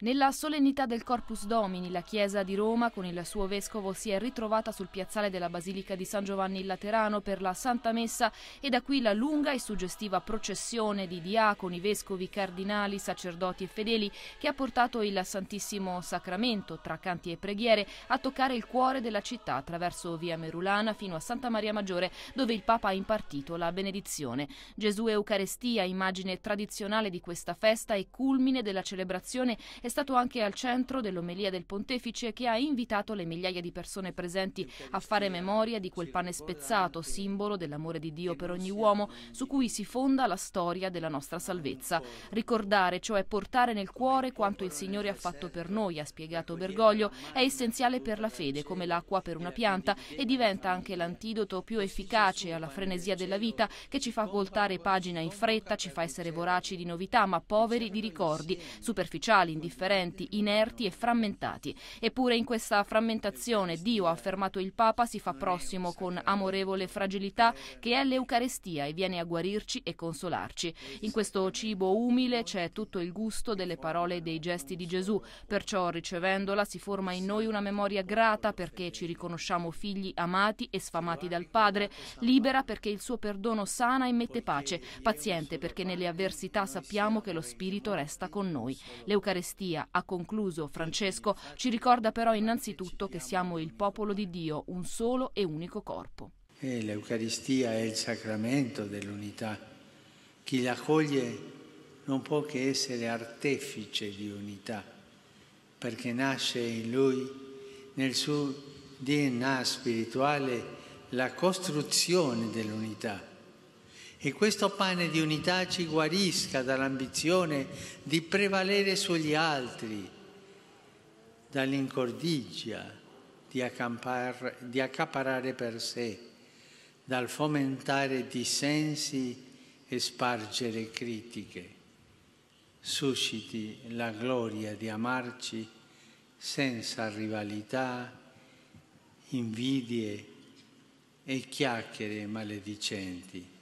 Nella solennità del Corpus Domini, la Chiesa di Roma, con il suo vescovo, si è ritrovata sul piazzale della Basilica di San Giovanni in Laterano per la Santa Messa e da qui la lunga e suggestiva processione di diaconi, vescovi, cardinali, sacerdoti e fedeli che ha portato il Santissimo Sacramento, tra canti e preghiere, a toccare il cuore della città attraverso via Merulana fino a Santa Maria Maggiore, dove il Papa ha impartito la benedizione. Gesù Eucarestia, immagine tradizionale di questa festa e culmine della celebrazione, è stato anche al centro dell'omelia del pontefice che ha invitato le migliaia di persone presenti a fare memoria di quel pane spezzato, simbolo dell'amore di Dio per ogni uomo, su cui si fonda la storia della nostra salvezza. Ricordare, cioè portare nel cuore quanto il Signore ha fatto per noi, ha spiegato Bergoglio, è essenziale per la fede, come l'acqua per una pianta, e diventa anche l'antidoto più efficace alla frenesia della vita che ci fa voltare pagina in fretta, ci fa essere voraci di novità, ma poveri di ricordi, superficiali, indifferenti differenti, inerti e frammentati. Eppure in questa frammentazione Dio, ha affermato il Papa, si fa prossimo con amorevole fragilità che è l'Eucarestia e viene a guarirci e consolarci. In questo cibo umile c'è tutto il gusto delle parole e dei gesti di Gesù, perciò ricevendola si forma in noi una memoria grata perché ci riconosciamo figli amati e sfamati dal Padre, libera perché il suo perdono sana e mette pace, paziente perché nelle avversità sappiamo che lo Spirito resta con noi. L'Eucarestia Turchia, ha concluso Francesco, ci ricorda però innanzitutto che siamo il popolo di Dio, un solo e unico corpo. E L'Eucaristia è il sacramento dell'unità. Chi la accoglie non può che essere artefice di unità, perché nasce in lui, nel suo DNA spirituale, la costruzione dell'unità e questo pane di unità ci guarisca dall'ambizione di prevalere sugli altri, dall'incordigia di, accampar, di accaparare per sé, dal fomentare dissensi e spargere critiche. Susciti la gloria di amarci senza rivalità, invidie e chiacchiere maledicenti